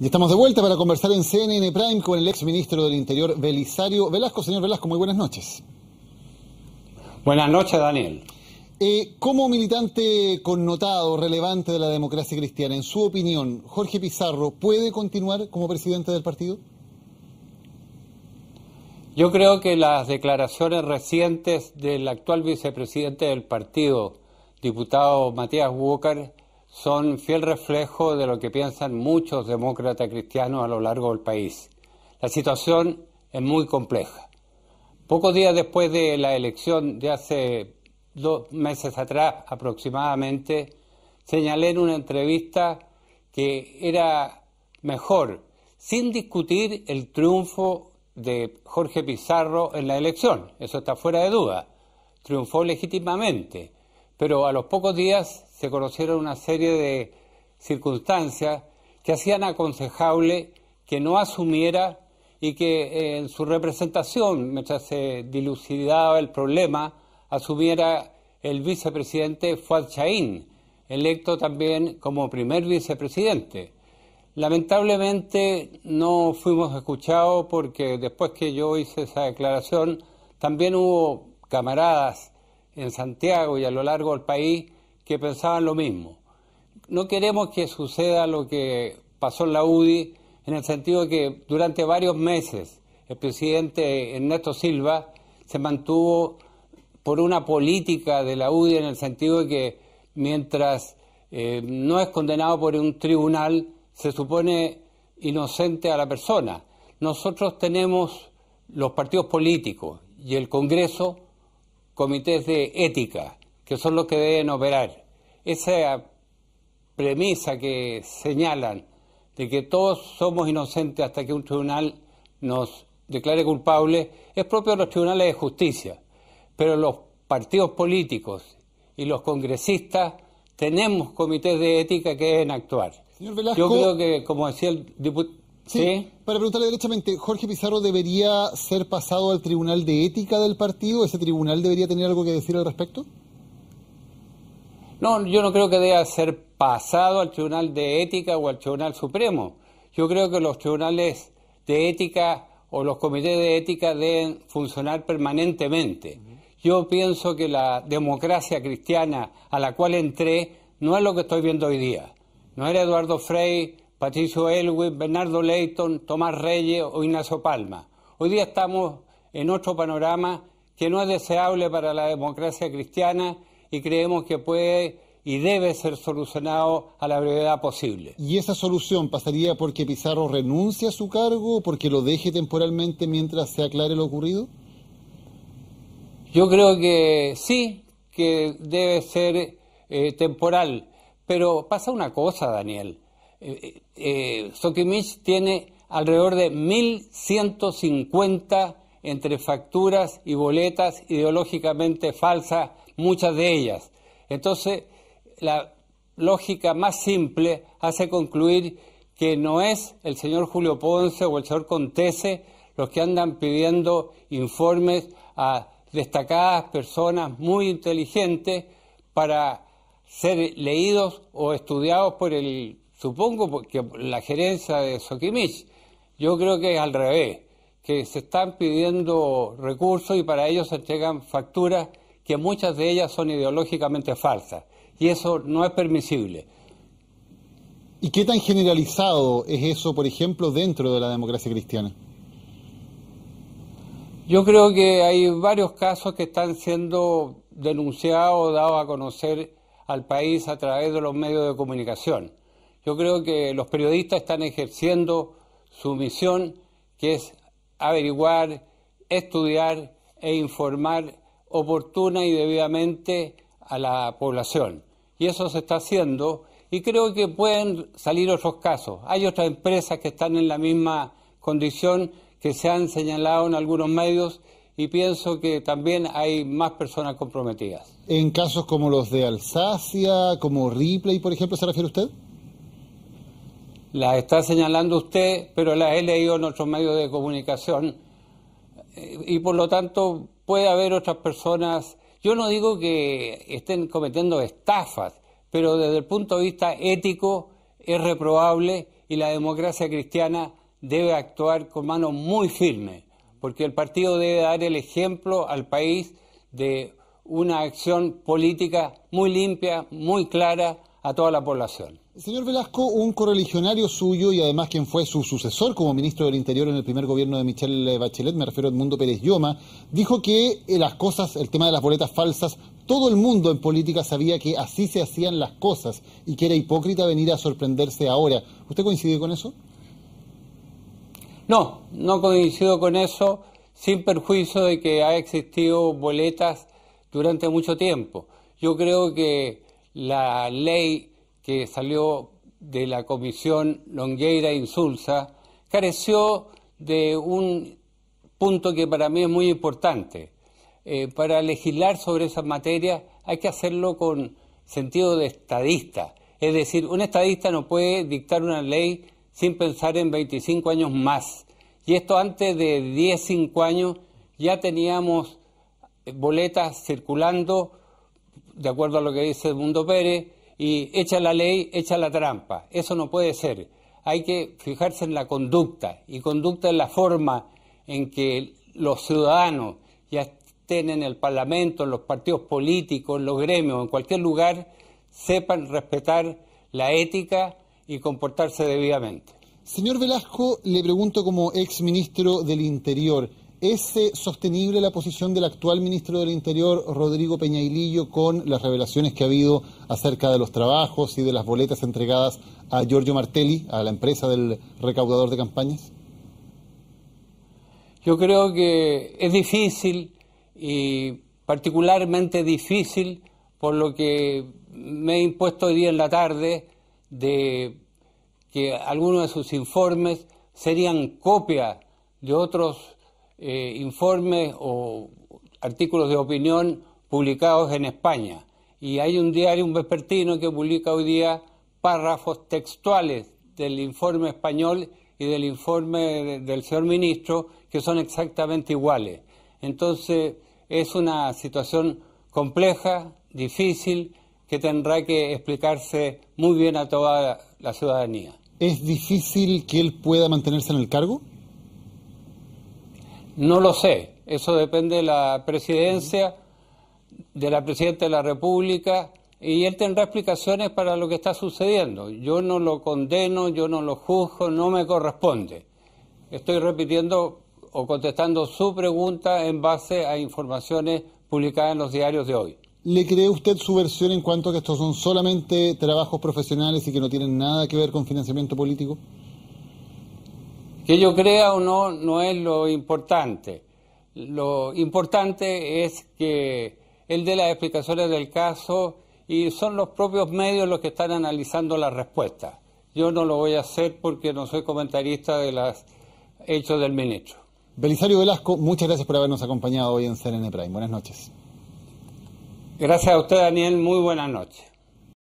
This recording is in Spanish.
Y estamos de vuelta para conversar en CNN Prime con el exministro del Interior, Belisario Velasco. Señor Velasco, muy buenas noches. Buenas noches, Daniel. Eh, como militante connotado, relevante de la democracia cristiana, en su opinión, Jorge Pizarro puede continuar como presidente del partido? Yo creo que las declaraciones recientes del actual vicepresidente del partido, diputado Matías Walker, son fiel reflejo de lo que piensan muchos demócratas cristianos a lo largo del país. La situación es muy compleja. Pocos días después de la elección de hace dos meses atrás aproximadamente, señalé en una entrevista que era mejor, sin discutir el triunfo de Jorge Pizarro en la elección, eso está fuera de duda, triunfó legítimamente, pero a los pocos días se conocieron una serie de circunstancias que hacían aconsejable que no asumiera y que eh, en su representación, mientras se dilucidaba el problema, asumiera el vicepresidente Fuad Chaín, electo también como primer vicepresidente. Lamentablemente no fuimos escuchados porque después que yo hice esa declaración, también hubo camaradas en Santiago y a lo largo del país que pensaban lo mismo. No queremos que suceda lo que pasó en la UDI, en el sentido de que durante varios meses el presidente Ernesto Silva se mantuvo por una política de la UDI en el sentido de que mientras eh, no es condenado por un tribunal, se supone inocente a la persona. Nosotros tenemos los partidos políticos y el Congreso comités de ética, que son los que deben operar esa premisa que señalan de que todos somos inocentes hasta que un tribunal nos declare culpable es propio de los tribunales de justicia, pero los partidos políticos y los congresistas tenemos comités de ética que deben actuar. Señor Velasco, Yo creo que, como decía el diputado... para preguntarle derechamente, ¿Jorge Pizarro debería ser pasado al Tribunal de Ética del partido? ¿Ese tribunal debería tener algo que decir al respecto? No, yo no creo que deba ser pasado al Tribunal de Ética o al Tribunal Supremo. Yo creo que los tribunales de ética o los comités de ética deben funcionar permanentemente. Yo pienso que la democracia cristiana a la cual entré no es lo que estoy viendo hoy día. No era Eduardo Frey, Patricio Elwin, Bernardo Leighton, Tomás Reyes o Ignacio Palma. Hoy día estamos en otro panorama que no es deseable para la democracia cristiana y creemos que puede y debe ser solucionado a la brevedad posible. ¿Y esa solución pasaría porque Pizarro renuncie a su cargo o porque lo deje temporalmente mientras se aclare lo ocurrido? Yo creo que sí, que debe ser eh, temporal. Pero pasa una cosa, Daniel. Eh, eh, eh tiene alrededor de 1.150 entre facturas y boletas ideológicamente falsas muchas de ellas. Entonces, la lógica más simple hace concluir que no es el señor Julio Ponce o el señor Contese los que andan pidiendo informes a destacadas personas muy inteligentes para ser leídos o estudiados por el, supongo, porque la gerencia de Soquimich. Yo creo que es al revés, que se están pidiendo recursos y para ellos se entregan facturas que muchas de ellas son ideológicamente falsas, y eso no es permisible. ¿Y qué tan generalizado es eso, por ejemplo, dentro de la democracia cristiana? Yo creo que hay varios casos que están siendo denunciados, dados a conocer al país a través de los medios de comunicación. Yo creo que los periodistas están ejerciendo su misión, que es averiguar, estudiar e informar oportuna y debidamente a la población. Y eso se está haciendo y creo que pueden salir otros casos. Hay otras empresas que están en la misma condición que se han señalado en algunos medios y pienso que también hay más personas comprometidas. ¿En casos como los de Alsacia, como Ripley, por ejemplo, se refiere usted? La está señalando usted, pero la he leído en otros medios de comunicación eh, y por lo tanto puede haber otras personas, yo no digo que estén cometiendo estafas, pero desde el punto de vista ético es reprobable y la democracia cristiana debe actuar con mano muy firme, porque el partido debe dar el ejemplo al país de una acción política muy limpia, muy clara, a toda la población. Señor Velasco, un correligionario suyo y además quien fue su sucesor como ministro del Interior en el primer gobierno de Michelle Bachelet, me refiero a Edmundo Pérez Lloma, dijo que eh, las cosas, el tema de las boletas falsas, todo el mundo en política sabía que así se hacían las cosas y que era hipócrita venir a sorprenderse ahora. ¿Usted coincide con eso? No, no coincido con eso, sin perjuicio de que ha existido boletas durante mucho tiempo. Yo creo que la ley que salió de la comisión Longueira Insulsa careció de un punto que para mí es muy importante. Eh, para legislar sobre esas materias hay que hacerlo con sentido de estadista. Es decir, un estadista no puede dictar una ley sin pensar en 25 años más. Y esto antes de 10, 5 años ya teníamos boletas circulando de acuerdo a lo que dice Mundo Pérez, y echa la ley, echa la trampa. Eso no puede ser. Hay que fijarse en la conducta, y conducta es la forma en que los ciudadanos, ya estén en el Parlamento, en los partidos políticos, en los gremios, en cualquier lugar, sepan respetar la ética y comportarse debidamente. Señor Velasco, le pregunto como ex ministro del Interior, ¿Es eh, sostenible la posición del actual ministro del Interior, Rodrigo Peñailillo, con las revelaciones que ha habido acerca de los trabajos y de las boletas entregadas a Giorgio Martelli, a la empresa del recaudador de campañas? Yo creo que es difícil y particularmente difícil por lo que me he impuesto hoy día en la tarde de que algunos de sus informes serían copia de otros eh, informes o artículos de opinión publicados en España. Y hay un diario, un vespertino, que publica hoy día párrafos textuales del informe español y del informe del señor ministro, que son exactamente iguales. Entonces, es una situación compleja, difícil, que tendrá que explicarse muy bien a toda la ciudadanía. ¿Es difícil que él pueda mantenerse en el cargo? No lo sé, eso depende de la presidencia, de la presidenta de la República, y él tendrá explicaciones para lo que está sucediendo. Yo no lo condeno, yo no lo juzgo, no me corresponde. Estoy repitiendo o contestando su pregunta en base a informaciones publicadas en los diarios de hoy. ¿Le cree usted su versión en cuanto a que estos son solamente trabajos profesionales y que no tienen nada que ver con financiamiento político? Que yo crea o no, no es lo importante. Lo importante es que él dé las explicaciones del caso y son los propios medios los que están analizando la respuesta. Yo no lo voy a hacer porque no soy comentarista de los hechos del ministro. Belisario Velasco, muchas gracias por habernos acompañado hoy en CNN Prime. Buenas noches. Gracias a usted, Daniel. Muy buenas noches.